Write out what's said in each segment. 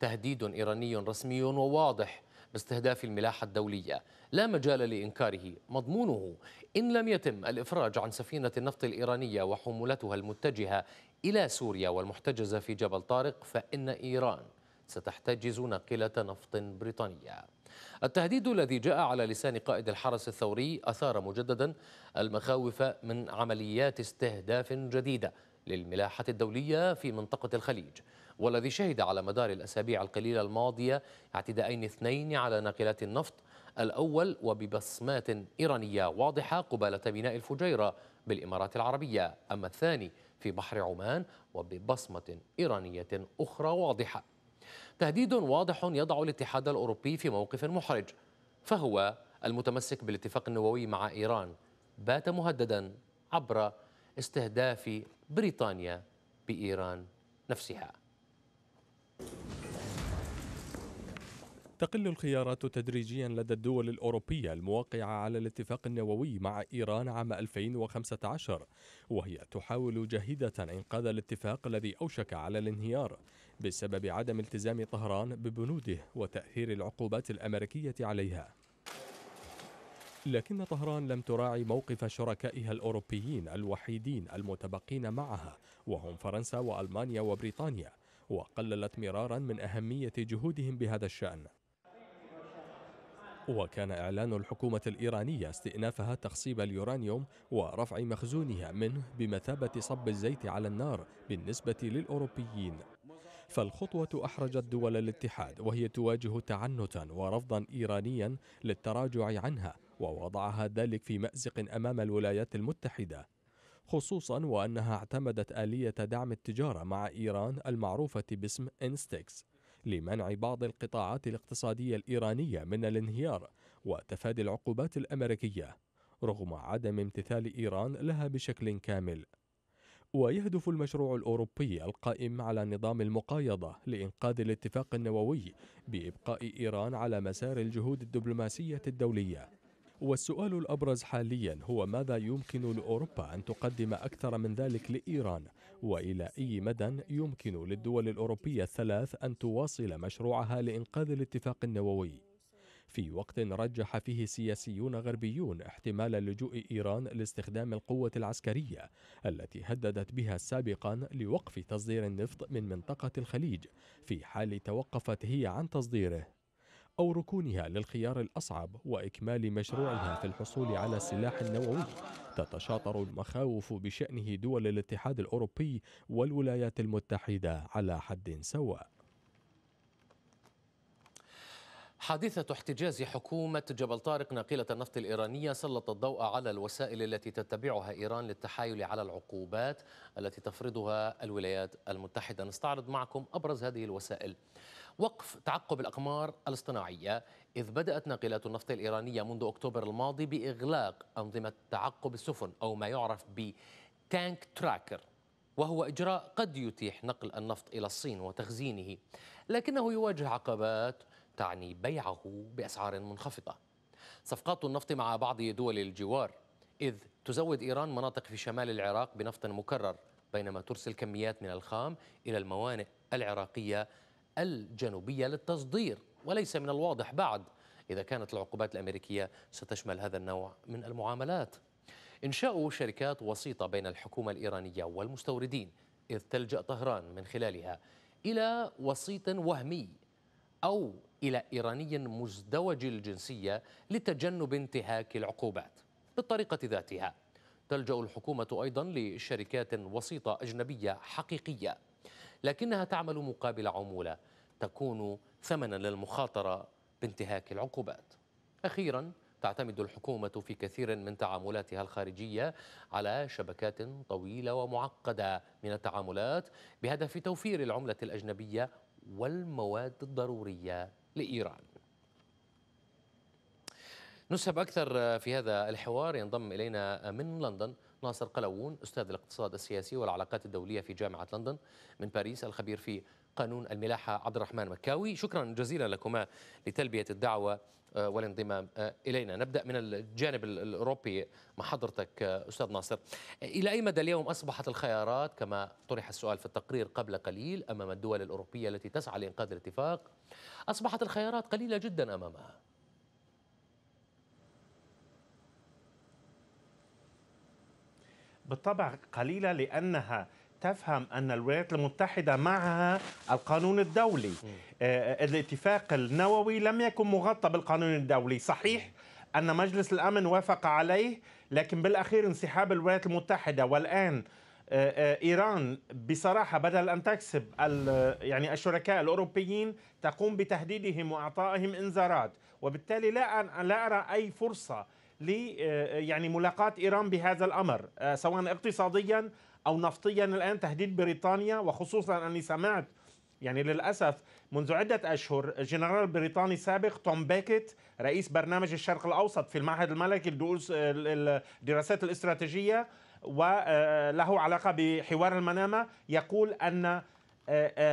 تهديد إيراني رسمي وواضح باستهداف الملاحة الدولية لا مجال لإنكاره مضمونه إن لم يتم الإفراج عن سفينة النفط الإيرانية وحمولتها المتجهة إلى سوريا والمحتجزة في جبل طارق فإن إيران ستحتجز ناقلة نفط بريطانية التهديد الذي جاء على لسان قائد الحرس الثوري أثار مجددا المخاوف من عمليات استهداف جديدة للملاحة الدولية في منطقة الخليج والذي شهد على مدار الأسابيع القليلة الماضية اعتداءين اثنين على ناقلات النفط الأول وببصمات إيرانية واضحة قبالة ميناء الفجيرة بالإمارات العربية أما الثاني في بحر عمان وببصمة إيرانية أخرى واضحة تهديد واضح يضع الاتحاد الأوروبي في موقف محرج فهو المتمسك بالاتفاق النووي مع إيران بات مهددا عبر استهداف بريطانيا بإيران نفسها تقل الخيارات تدريجيا لدى الدول الأوروبية الموقعة على الاتفاق النووي مع إيران عام 2015 وهي تحاول جاهدة إنقاذ الاتفاق الذي أوشك على الانهيار بسبب عدم التزام طهران ببنوده وتأثير العقوبات الأمريكية عليها لكن طهران لم تراعي موقف شركائها الأوروبيين الوحيدين المتبقين معها وهم فرنسا وألمانيا وبريطانيا وقللت مرارا من أهمية جهودهم بهذا الشأن وكان إعلان الحكومة الإيرانية استئنافها تخصيب اليورانيوم ورفع مخزونها منه بمثابة صب الزيت على النار بالنسبة للأوروبيين فالخطوة أحرجت دول الاتحاد وهي تواجه تعنتا ورفضا إيرانيا للتراجع عنها ووضعها ذلك في مأزق أمام الولايات المتحدة خصوصا وأنها اعتمدت آلية دعم التجارة مع إيران المعروفة باسم إنستكس لمنع بعض القطاعات الاقتصادية الإيرانية من الانهيار وتفادي العقوبات الأمريكية رغم عدم امتثال إيران لها بشكل كامل ويهدف المشروع الأوروبي القائم على نظام المقايضة لإنقاذ الاتفاق النووي بإبقاء إيران على مسار الجهود الدبلوماسية الدولية والسؤال الأبرز حاليا هو ماذا يمكن لأوروبا أن تقدم أكثر من ذلك لإيران والى اي مدى يمكن للدول الاوروبيه الثلاث ان تواصل مشروعها لانقاذ الاتفاق النووي في وقت رجح فيه سياسيون غربيون احتمال لجوء ايران لاستخدام القوه العسكريه التي هددت بها سابقا لوقف تصدير النفط من منطقه الخليج في حال توقفت هي عن تصديره أو ركونها للخيار الأصعب وإكمال مشروعها في الحصول على السلاح النووي تتشاطر المخاوف بشأنه دول الاتحاد الأوروبي والولايات المتحدة على حد سواء حادثة احتجاز حكومة جبل طارق ناقلة النفط الإيرانية سلط الضوء على الوسائل التي تتبعها إيران للتحايل على العقوبات التي تفرضها الولايات المتحدة نستعرض معكم أبرز هذه الوسائل وقف تعقب الأقمار الاصطناعية إذ بدأت ناقلات النفط الإيرانية منذ أكتوبر الماضي بإغلاق أنظمة تعقب السفن أو ما يعرف تانك تراكر وهو إجراء قد يتيح نقل النفط إلى الصين وتخزينه لكنه يواجه عقبات تعني بيعه بأسعار منخفضة صفقات النفط مع بعض دول الجوار إذ تزود إيران مناطق في شمال العراق بنفط مكرر بينما ترسل كميات من الخام إلى الموانئ العراقية الجنوبية للتصدير وليس من الواضح بعد إذا كانت العقوبات الأمريكية ستشمل هذا النوع من المعاملات إنشاء شركات وسيطة بين الحكومة الإيرانية والمستوردين إذ تلجأ طهران من خلالها إلى وسيط وهمي أو إلى إيراني مزدوج الجنسية لتجنب انتهاك العقوبات بالطريقة ذاتها تلجأ الحكومة أيضا لشركات وسيطة أجنبية حقيقية لكنها تعمل مقابل عمولة تكون ثمنا للمخاطرة بانتهاك العقوبات أخيرا تعتمد الحكومة في كثير من تعاملاتها الخارجية على شبكات طويلة ومعقدة من التعاملات بهدف توفير العملة الأجنبية والمواد الضرورية لإيران نسهب أكثر في هذا الحوار ينضم إلينا من لندن ناصر قلوون أستاذ الاقتصاد السياسي والعلاقات الدولية في جامعة لندن من باريس الخبير في قانون الملاحة عبد الرحمن مكاوي شكرا جزيلا لكما لتلبية الدعوة آه، والانضمام آه، إلينا نبدأ من الجانب الأوروبي مع حضرتك آه، أستاذ ناصر إلى أي مدى اليوم أصبحت الخيارات كما طرح السؤال في التقرير قبل قليل أمام الدول الأوروبية التي تسعى لإنقاذ الاتفاق أصبحت الخيارات قليلة جدا أمامها بالطبع قليلة لأنها تفهم أن الولايات المتحدة معها القانون الدولي آه، الاتفاق النووي لم يكن مغطى بالقانون الدولي صحيح أن مجلس الأمن وافق عليه لكن بالأخير انسحاب الولايات المتحدة والآن آه، آه، ايران بصراحه بدل ان تكسب يعني الشركاء الاوروبيين تقوم بتهديدهم واعطائهم انذارات وبالتالي لا لا ارى اي فرصه ل آه، آه، يعني ملاقاة إيران بهذا الأمر آه، سواء اقتصاديا أو نفطيا الآن تهديد بريطانيا وخصوصا أني سمعت يعني للأسف منذ عدة أشهر جنرال بريطاني سابق توم بيكيت رئيس برنامج الشرق الأوسط في المعهد الملكي للدراسات الدراسات الاستراتيجية وله علاقة بحوار المنامة يقول أن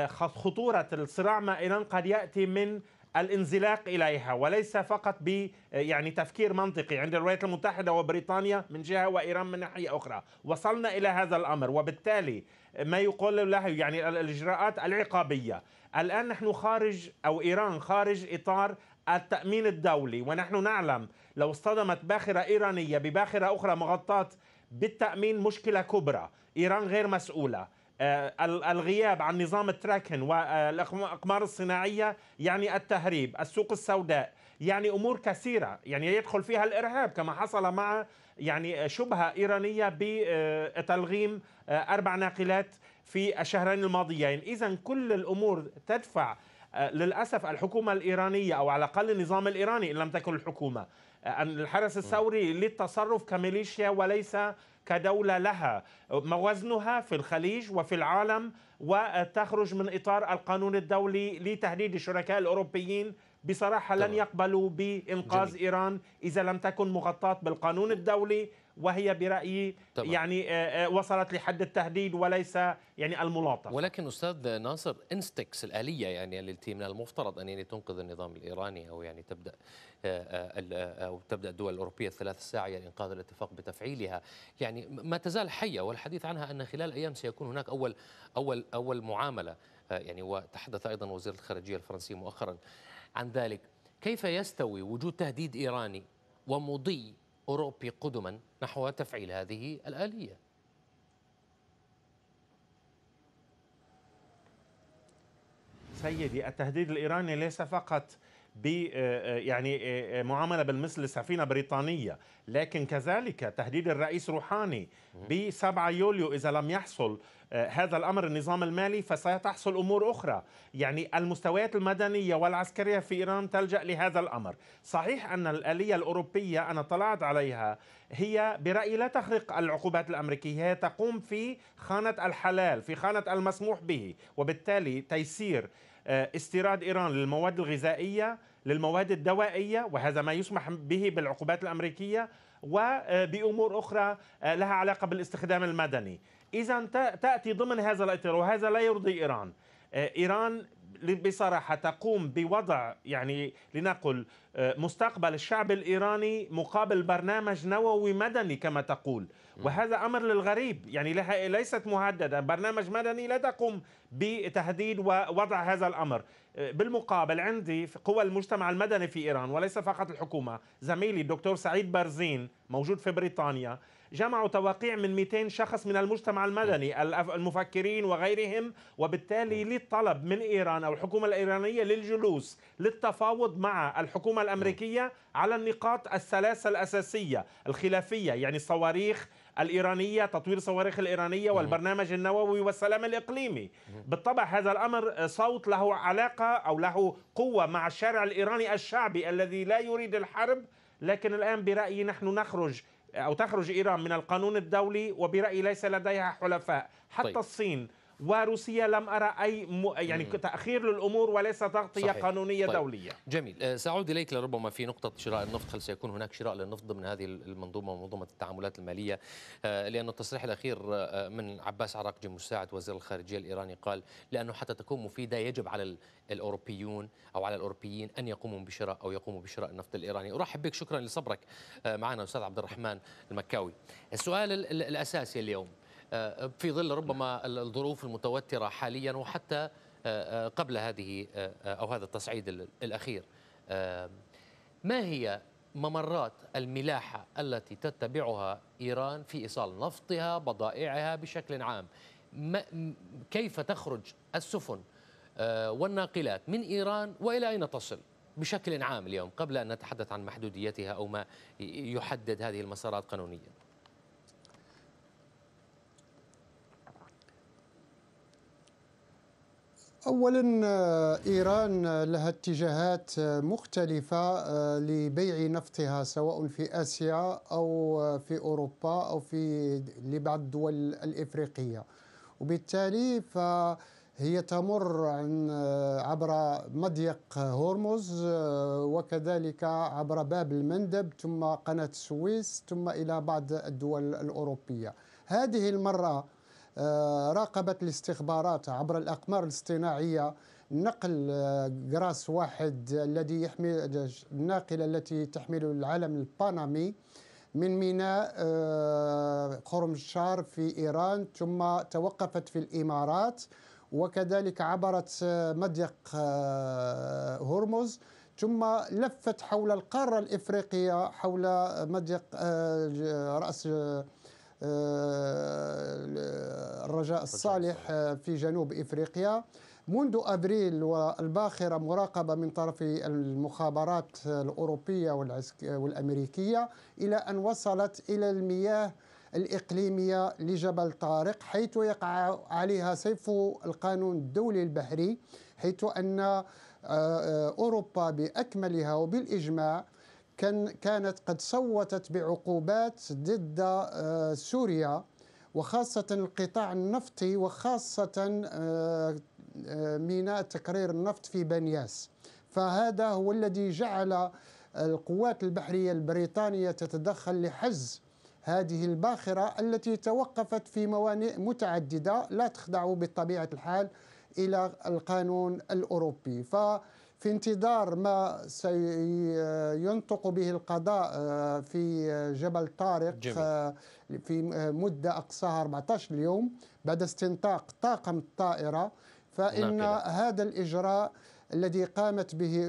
خطورة الصراع مع إيران قد يأتي من الانزلاق اليها وليس فقط ب آه، يعني تفكير منطقي عند الولايات المتحده وبريطانيا من جهه وايران من ناحيه اخرى، وصلنا الى هذا الامر وبالتالي ما يقال له يعني الاجراءات العقابيه، الان نحن خارج او ايران خارج اطار التامين الدولي ونحن نعلم لو اصطدمت باخره ايرانيه بباخره اخرى مغطاه بالتامين مشكله كبرى، ايران غير مسؤوله. آه، الغياب عن نظام التراكن والاقمار الصناعيه يعني التهريب، السوق السوداء، يعني امور كثيره، يعني يدخل فيها الارهاب كما حصل مع يعني شبهه ايرانيه بتلغيم آه، اربع ناقلات في الشهرين الماضيين، اذا كل الامور تدفع آه، للاسف الحكومه الايرانيه او على الاقل النظام الايراني ان لم تكن الحكومه أن الحرس الثوري للتصرف كميليشيا وليس كدولة لها وزنها في الخليج وفي العالم وتخرج من إطار القانون الدولي لتهديد الشركاء الأوروبيين بصراحة لن يقبلوا بإنقاذ جميل. إيران إذا لم تكن مغطاة بالقانون الدولي وهي برأيي طبعا. يعني آه، آه، وصلت لحد التهديد وليس يعني الملاطفة ولكن أستاذ ناصر انستكس الآلية يعني التي من المفترض أن يعني تنقذ النظام الإيراني أو يعني تبدأ آه، أو تبدأ الدول الأوروبية الثلاث الساعية لإنقاذ الاتفاق بتفعيلها يعني ما تزال حية والحديث عنها أن خلال أيام سيكون هناك أول أول أول معاملة يعني وتحدث أيضا وزير الخارجية الفرنسي مؤخرا عن ذلك كيف يستوي وجود تهديد إيراني ومضي أوروبي قدما نحو تفعيل هذه الآلية سيدي التهديد الإيراني ليس فقط ب آه، آه، يعني آه، معامله بالمثل لسفينه بريطانيه، لكن كذلك تهديد الرئيس روحاني ب 7 يوليو اذا لم يحصل هذا الامر النظام المالي فستحصل امور اخرى، يعني المستويات المدنيه والعسكريه في ايران تلجا لهذا الامر، صحيح ان الاليه الاوروبيه انا طلعت عليها هي برايي لا تخرق العقوبات الامريكيه، هي تقوم في خانه الحلال، في خانه المسموح به، وبالتالي تيسير آه، استيراد إيران للمواد الغذائية للمواد الدوائية وهذا ما يسمح به بالعقوبات الأمريكية وبأمور أخرى آه، لها علاقة بالاستخدام المدني إذا تأتي ضمن هذا الإطار وهذا لا يرضي إيران آه، إيران بصراحة تقوم بوضع يعني لنقل مستقبل الشعب الإيراني مقابل برنامج نووي مدني كما تقول وهذا امر للغريب يعني لها ليست مهدده برنامج مدني لا تقوم بتهديد ووضع هذا الامر أه، بالمقابل عندي قوى المجتمع المدني في ايران وليس فقط الحكومه زميلي الدكتور سعيد برزين موجود في بريطانيا جمعوا توقيع من 200 شخص من المجتمع المدني المفكرين وغيرهم وبالتالي للطلب من ايران او الحكومه الايرانيه للجلوس للتفاوض مع الحكومه الامريكيه على النقاط الثلاثه الاساسيه الخلافيه يعني الصواريخ الإيرانية تطوير صواريخ الإيرانية والبرنامج النووي والسلام الإقليمي بالطبع هذا الأمر آه، صوت له علاقة أو له قوة مع الشارع الإيراني الشعبي الذي لا يريد الحرب لكن الآن برأيي نحن نخرج آه، أو تخرج إيران من القانون الدولي وبرأيي ليس لديها حلفاء حتى طيب. الصين وروسيا لم أرى أي م... يعني تأخير للأمور وليس تغطية صحيح. قانونية طيب. دولية جميل آه، سأعود إليك لربما في نقطة شراء النفط هل سيكون هناك شراء للنفط ضمن هذه المنظومة ومنظومة التعاملات المالية آه، لأن التصريح الأخير آه، من عباس عراقجي مساعد وزير الخارجية الإيراني قال لأنه حتى تكون مفيدة يجب على الأوروبيون أو على الأوروبيين أن يقوموا بشراء أو يقوموا بشراء النفط الإيراني أرحب بك شكرا لصبرك معنا أستاذ عبد الرحمن المكاوي السؤال الأساسي اليوم آه، في ظل ربما الظروف المتوترة حاليا وحتى آه، آه، قبل هذه أو هذا التصعيد الأخير ما هي ممرات الملاحة التي تتبعها إيران في إيصال نفطها بضائعها بشكل عام كيف تخرج السفن والناقلات من إيران وإلى أين تصل بشكل عام اليوم قبل أن نتحدث عن محدوديتها أو ما يحدد هذه المسارات قانونياً اولا ايران لها اتجاهات مختلفه آه، لبيع نفطها سواء في اسيا او في اوروبا او في لبعض الدول الافريقيه وبالتالي فهي تمر عن آه، عبر مضيق هرمز آه، وكذلك عبر باب المندب ثم قناه السويس ثم الى بعض الدول الاوروبيه هذه المره آه، راقبت الاستخبارات عبر الأقمار الاصطناعية نقل جراس آه، واحد الذي يحمل الناقلة التي تحمل العلم البانامي من ميناء آه، خرمشار في إيران ثم توقفت في الإمارات وكذلك عبرت مضيق هرمز ثم لفت حول القارة الإفريقية حول مضيق رأس آه، الرجاء الصالح آه، في جنوب إفريقيا منذ أبريل والباخرة مراقبة من طرف المخابرات الأوروبية والأمريكية إلى أن وصلت إلى المياه الإقليمية لجبل طارق حيث يقع عليها سيف القانون الدولي البحري حيث أن آه، أوروبا بأكملها وبالإجماع كان كانت قد صوتت بعقوبات ضد آه، سوريا وخاصة القطاع النفطي وخاصة آه، آه، ميناء تكرير النفط في بنياس فهذا هو الذي جعل القوات البحرية البريطانية تتدخل لحز هذه الباخرة التي توقفت في موانئ متعددة لا تخضع بطبيعة الحال إلى القانون الأوروبي ف في انتظار ما سينطق به القضاء آه، في جبل طارق جميل. آه، في آه، مدة أقصاها 14 يوم بعد استنطاق طاقم الطائرة فإن ناقلة. نعم، هذا الإجراء الذي قامت به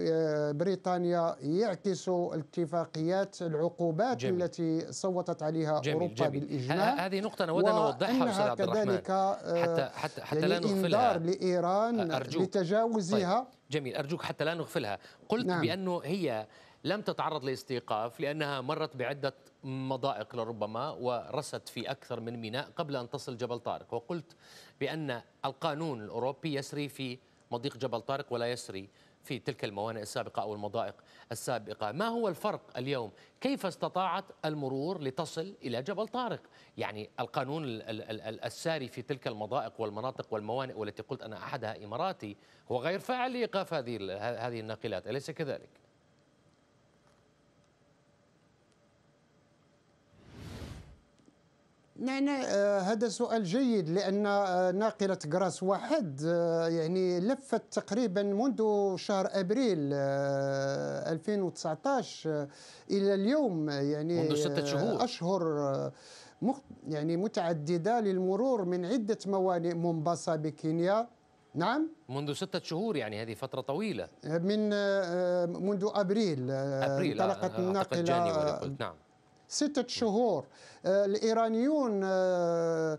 بريطانيا يعكس اتفاقيات العقوبات جميل. التي صوتت عليها جميل. اوروبا جميل. بالاجماع هذه نقطه نود ان اوضحها استاذ عبد الرحمن حتى حتى حتى يعني لا نغفلها لايران أرجوك. طيب. لتجاوزها طيب. جميل أرجوك حتى لا نغفلها قلت نعم. بأنه هي لم تتعرض لاستيقاف لأنها مرت بعدة مضائق لربما ورست في أكثر من ميناء قبل أن تصل جبل طارق وقلت بأن القانون الأوروبي يسري في مضيق جبل طارق ولا يسري في تلك الموانئ السابقة أو المضائق السابقة ما هو الفرق اليوم كيف استطاعت المرور لتصل إلى جبل طارق يعني القانون الساري في تلك المضائق والمناطق والموانئ والتي قلت أنا أحدها إماراتي هو غير فاعل لإيقاف هذه هذه الناقلات أليس كذلك؟ يعني آه، هذا سؤال جيد لان آه، ناقله غراس واحد آه، يعني لفت تقريبا منذ شهر ابريل 2019 الى اليوم يعني منذ ستة شهور اشهر يعني متعدده للمرور من عده موانئ مومباسا بكينيا نعم منذ ستة شهور يعني هذه فترة طويلة من منذ أبريل أبريل انطلقت الناقلة نعم ستة شهور آه، الإيرانيون آه،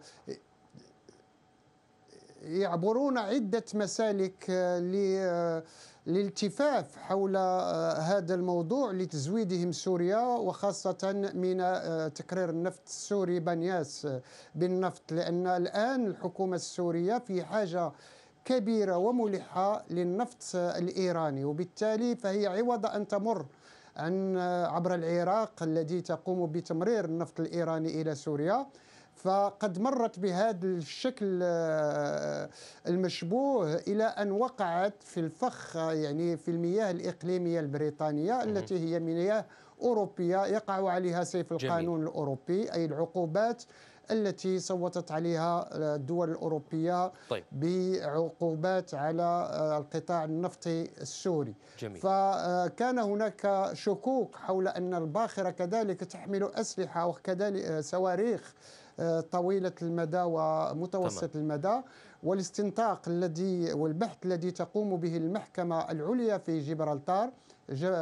يعبرون عدة مسالك آه، للالتفاف حول هذا الموضوع لتزويدهم سوريا وخاصة من تكرير النفط السوري بنياس بالنفط لأن الآن الحكومة السورية في حاجة كبيرة وملحة للنفط الإيراني وبالتالي فهي عوض أن تمر عن عبر العراق الذي تقوم بتمرير النفط الإيراني إلى سوريا فقد مرت بهذا الشكل آه، المشبوه الى ان وقعت في الفخ يعني في المياه الاقليميه البريطانيه التي هي مياه اوروبيه يقع عليها سيف القانون جميل. الاوروبي اي العقوبات التي صوتت عليها آه، الدول الأوروبية طيب. بعقوبات على آه، القطاع النفطي السوري جميل. فكان هناك شكوك حول أن الباخرة كذلك تحمل أسلحة وكذلك آه، صواريخ طويلة المدى ومتوسط تمام. المدى والاستنطاق الذي والبحث الذي تقوم به المحكمة العليا في جبرالتار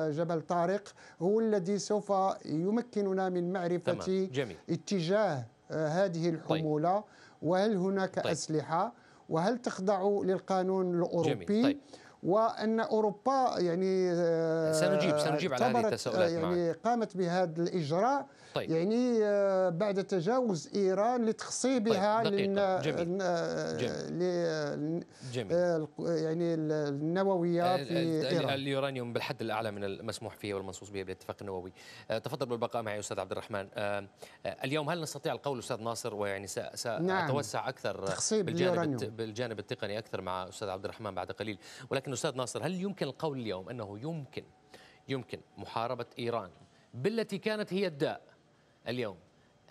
جبل طارق هو الذي سوف يمكننا من معرفة اتجاه هذه طيب. الحمولة طيب. وهل هناك طيب. أسلحة وهل تخضع للقانون الأوروبي طيب. وان اوروبا يعني آه، سنجيب سنجيب على هذه التساؤلات آه، يعني معك. قامت بهذا الاجراء طيب. يعني آه، بعد تجاوز ايران لتخصيبها طيب. آه، جميل. جميل. آه، يعني النوويه في ايران اليورانيوم بالحد الاعلى من المسموح فيه والمنصوص به بالاتفاق النووي تفضل بالبقاء معي استاذ عبد الرحمن اليوم هل نستطيع القول استاذ ناصر ويعني ساتوسع نعم. اكثر تخصيب بالجانب اليورانيوم. بالجانب التقني اكثر مع استاذ عبد الرحمن بعد قليل ولكن استاذ ناصر هل يمكن القول اليوم انه يمكن يمكن محاربه ايران بالتي كانت هي الداء اليوم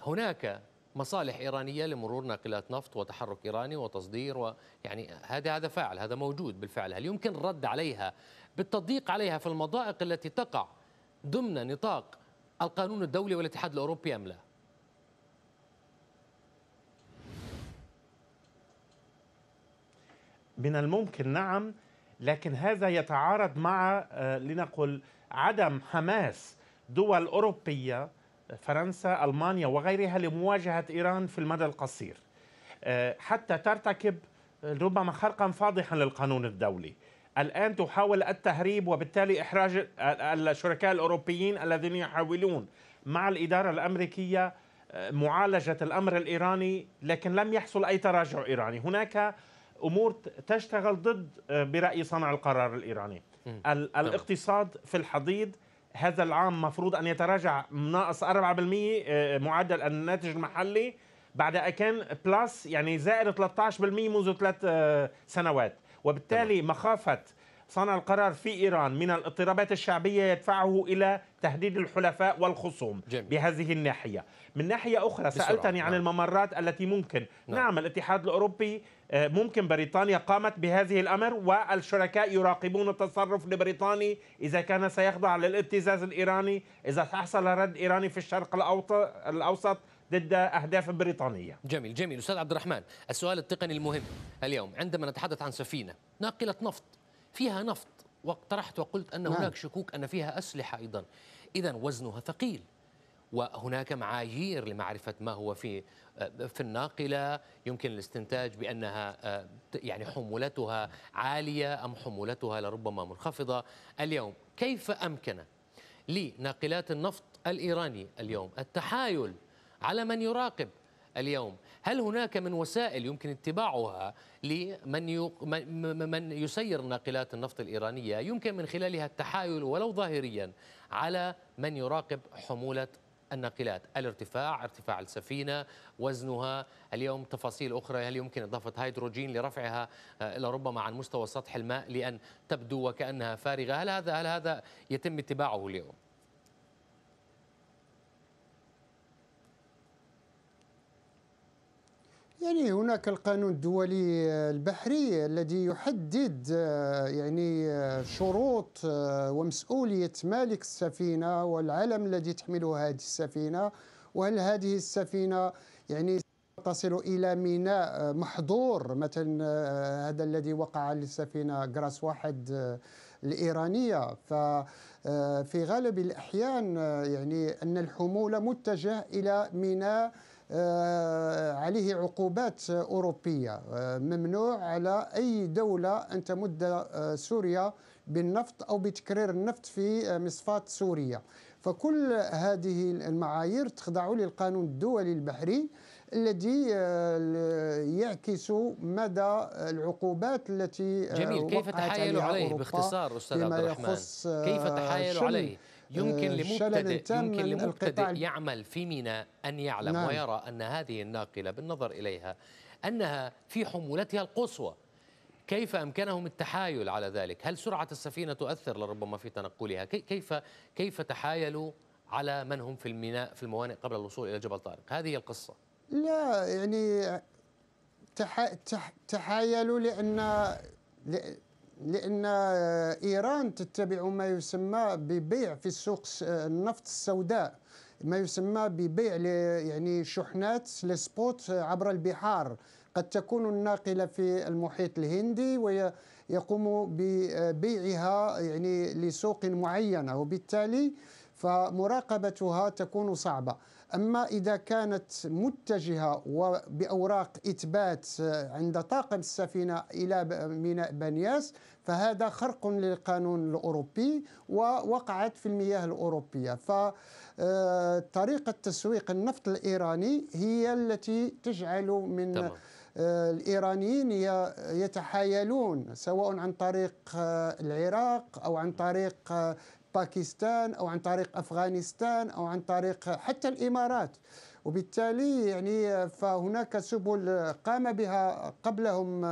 هناك مصالح إيرانية لمرور ناقلات نفط وتحرك إيراني وتصدير ويعني هذا هذا فاعل هذا موجود بالفعل هل يمكن الرد عليها بالتضييق عليها في المضائق التي تقع ضمن نطاق القانون الدولي والاتحاد الأوروبي أم لا؟ من الممكن نعم لكن هذا يتعارض مع آه، لنقل عدم حماس دول أوروبية فرنسا المانيا وغيرها لمواجهه ايران في المدى القصير آه، حتى ترتكب آه، ربما خرقا فاضحا للقانون الدولي الان تحاول التهريب وبالتالي احراج الشركاء الاوروبيين الذين يحاولون مع الاداره الامريكيه آه، معالجه الامر الايراني لكن لم يحصل اي تراجع ايراني هناك امور تشتغل ضد برايي صنع القرار الايراني الاقتصاد في الحضيض هذا العام مفروض أن يتراجع ناقص 4% آه، معدل الناتج المحلي بعد أن كان بلس يعني زائد 13% منذ ثلاث آه، سنوات وبالتالي مخافة صنع القرار في إيران من الاضطرابات الشعبية يدفعه إلى تهديد الحلفاء والخصوم جميل. بهذه الناحية من ناحية أخرى بسرعة. سألتني عن نعم. الممرات التي ممكن نعم. نعم الاتحاد الأوروبي آه، ممكن بريطانيا قامت بهذه الأمر والشركاء يراقبون التصرف البريطاني إذا كان سيخضع للابتزاز الإيراني إذا حصل رد إيراني في الشرق الأوسط ضد اهداف بريطانيه. جميل جميل استاذ عبد الرحمن، السؤال التقني المهم اليوم عندما نتحدث عن سفينه ناقله نفط فيها نفط واقترحت وقلت أن نعم. هناك شكوك أن فيها أسلحة أيضا إذا وزنها ثقيل وهناك معايير لمعرفة ما هو في في الناقلة يمكن الاستنتاج بأنها يعني حمولتها عالية أم حمولتها لربما منخفضة اليوم كيف أمكن لناقلات النفط الإيراني اليوم التحايل على من يراقب اليوم هل هناك من وسائل يمكن اتباعها لمن من يسير ناقلات النفط الإيرانية يمكن من خلالها التحايل ولو ظاهريا على من يراقب حمولة الناقلات الارتفاع ارتفاع السفينة وزنها اليوم تفاصيل أخرى هل يمكن إضافة هيدروجين لرفعها آه، لربما عن مستوى سطح الماء لأن تبدو وكأنها فارغة هل هذا, هل هذا يتم اتباعه اليوم؟ يعني هناك القانون الدولي البحري الذي يحدد آه، يعني آه، شروط آه، ومسؤوليه مالك السفينه والعلم الذي تحمله هذه السفينه وهل هذه السفينه يعني تصل الى ميناء محظور مثلا هذا الذي وقع للسفينه جراس واحد الايرانيه ففي غالب الاحيان يعني ان الحموله متجه الى ميناء آه، عليه عقوبات أوروبية آه، ممنوع على أي دولة أن تمد آه، سوريا بالنفط أو بتكرير النفط في مصفات سوريا فكل هذه المعايير تخضع للقانون الدولي البحري الذي يعكس مدى العقوبات التي جميل كيف تحايلوا عليه باختصار استاذ عبد الرحمن كيف تحايلوا عليه يمكن آه، لمبتدئ يمكن لمبتدئ يعمل في ميناء أن يعلم نعم. ويرى أن هذه الناقلة بالنظر إليها أنها في حمولتها القصوى كيف أمكنهم التحايل على ذلك؟ هل سرعة السفينة تؤثر لربما في تنقلها؟ كيف كيف تحايلوا على من هم في الميناء في الموانئ قبل الوصول إلى جبل طارق؟ هذه القصة لا يعني تح... تح... تحايلوا لأن لأن آه، إيران تتبع ما يسمى ببيع في السوق آه، النفط السوداء ما يسمى ببيع يعني شحنات لسبوت عبر البحار قد تكون الناقلة في المحيط الهندي ويقوم ببيعها يعني لسوق معينة وبالتالي فمراقبتها تكون صعبة أما إذا كانت متجهة وبأوراق إثبات آه، عند طاقم السفينة إلى ميناء بنياس فهذا خرق للقانون الأوروبي ووقعت في المياه الأوروبية فطريقة آه، تسويق النفط الإيراني هي التي تجعل من طبعا. آه، الإيرانيين يتحايلون سواء عن طريق العراق أو عن طريق باكستان او عن طريق افغانستان او عن طريق حتى الامارات وبالتالي يعني فهناك سبل قام بها قبلهم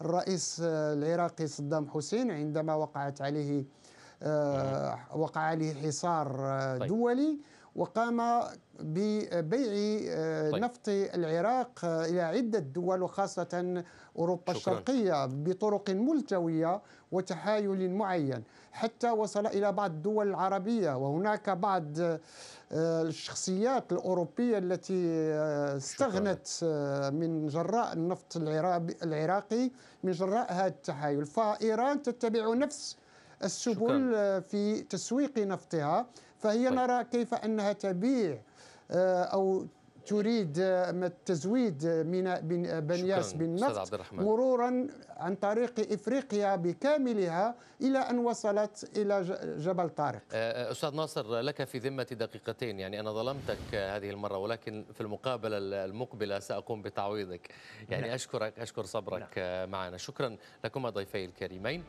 الرئيس العراقي صدام حسين عندما وقعت عليه آه، نعم. وقع عليه حصار آه، طيب. دولي وقام ببيع آه، طيب. نفط العراق آه، إلى عدة دول وخاصة أوروبا شكرا. الشرقية بطرق ملتوية وتحايل معين حتى وصل إلى بعض الدول العربية وهناك بعض آه، الشخصيات الأوروبية التي استغنت شكرا. من جراء النفط العراقي من جراء هذا التحايل فإيران تتبع نفس السبل شكرا. في تسويق نفطها فهي طيب. نرى كيف أنها تبيع آه، أو تريد آه، تزويد آه، ميناء بنياس بالنفط مرورا عن طريق افريقيا بكاملها الى ان وصلت الى جبل طارق. استاذ ناصر لك في ذمه دقيقتين يعني انا ظلمتك هذه المره ولكن في المقابله المقبله ساقوم بتعويضك. يعني لا. نعم. اشكرك اشكر صبرك لا. نعم. معنا شكرا لكما ضيفي الكريمين.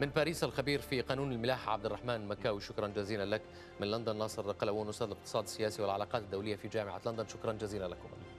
من باريس الخبير في قانون الملاحة عبد الرحمن مكاوي شكرا جزيلا لك من لندن ناصر قلوون أستاذ الاقتصاد السياسي والعلاقات الدولية في جامعة لندن شكرا جزيلا لكم